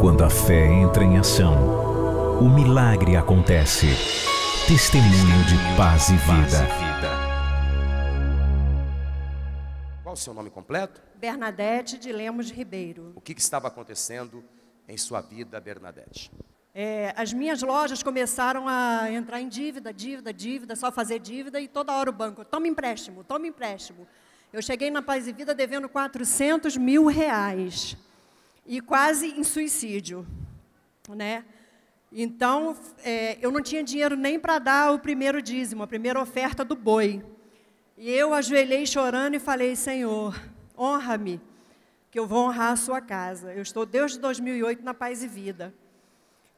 Quando a fé entra em ação, o milagre acontece. Testemunho de paz e vida. Qual o seu nome completo? Bernadette de Lemos Ribeiro. O que, que estava acontecendo em sua vida, Bernadette? É, as minhas lojas começaram a entrar em dívida, dívida, dívida, só fazer dívida e toda hora o banco, toma empréstimo, toma empréstimo. Eu cheguei na Paz e Vida devendo 400 mil reais e quase em suicídio, né? Então, é, eu não tinha dinheiro nem para dar o primeiro dízimo, a primeira oferta do boi. E eu ajoelhei chorando e falei: Senhor, honra-me, que eu vou honrar a sua casa. Eu estou desde 2008 na paz e vida.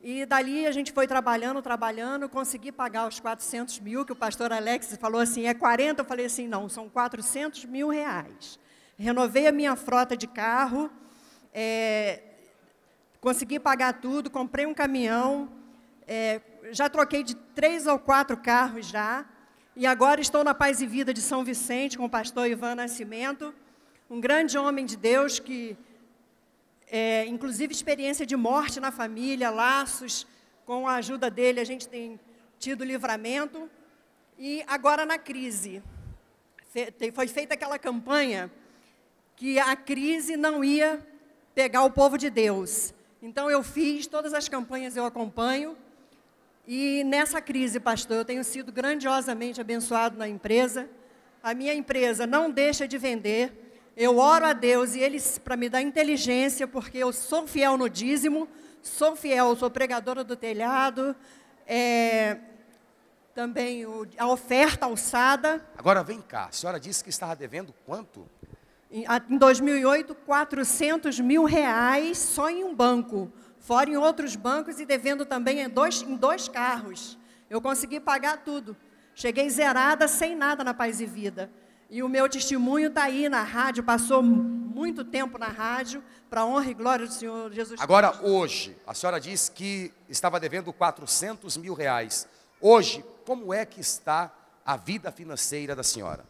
E dali a gente foi trabalhando, trabalhando, consegui pagar os 400 mil, que o pastor Alex falou assim: é 40? Eu falei assim: não, são 400 mil reais. Renovei a minha frota de carro é, consegui pagar tudo, comprei um caminhão, é, já troquei de três ou quatro carros já, e agora estou na Paz e Vida de São Vicente com o pastor Ivan Nascimento, um grande homem de Deus que, é, inclusive, experiência de morte na família, laços, com a ajuda dele a gente tem tido livramento. E agora na crise, foi feita aquela campanha que a crise não ia pegar o povo de Deus. Então eu fiz, todas as campanhas eu acompanho. E nessa crise, pastor, eu tenho sido grandiosamente abençoado na empresa. A minha empresa não deixa de vender. Eu oro a Deus e Ele para me dar inteligência, porque eu sou fiel no dízimo, sou fiel, sou pregadora do telhado, é, também o, a oferta alçada. Agora vem cá, a senhora disse que estava devendo quanto? Em 2008, 400 mil reais só em um banco, fora em outros bancos e devendo também em dois, em dois carros. Eu consegui pagar tudo. Cheguei zerada, sem nada na paz e vida. E o meu testemunho está aí na rádio, passou muito tempo na rádio, para honra e glória do Senhor Jesus Agora, Cristo. Agora, hoje, a senhora diz que estava devendo 400 mil reais. Hoje, como é que está a vida financeira da senhora?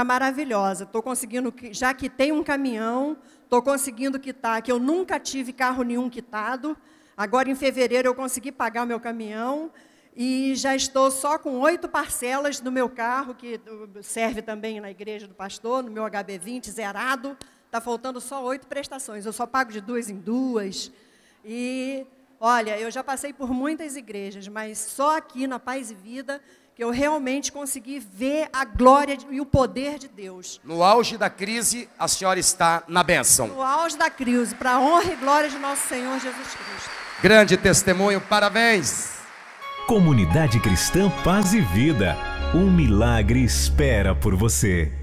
está maravilhosa. Estou conseguindo, já que tem um caminhão, estou conseguindo quitar, que eu nunca tive carro nenhum quitado. Agora, em fevereiro, eu consegui pagar o meu caminhão e já estou só com oito parcelas no meu carro, que serve também na igreja do pastor, no meu HB20, zerado. Está faltando só oito prestações. Eu só pago de duas em duas. E, olha, eu já passei por muitas igrejas, mas só aqui na Paz e Vida que eu realmente consegui ver a glória e o poder de Deus. No auge da crise, a senhora está na bênção. No auge da crise, para a honra e glória de nosso Senhor Jesus Cristo. Grande testemunho, parabéns. Comunidade Cristã Paz e Vida. Um milagre espera por você.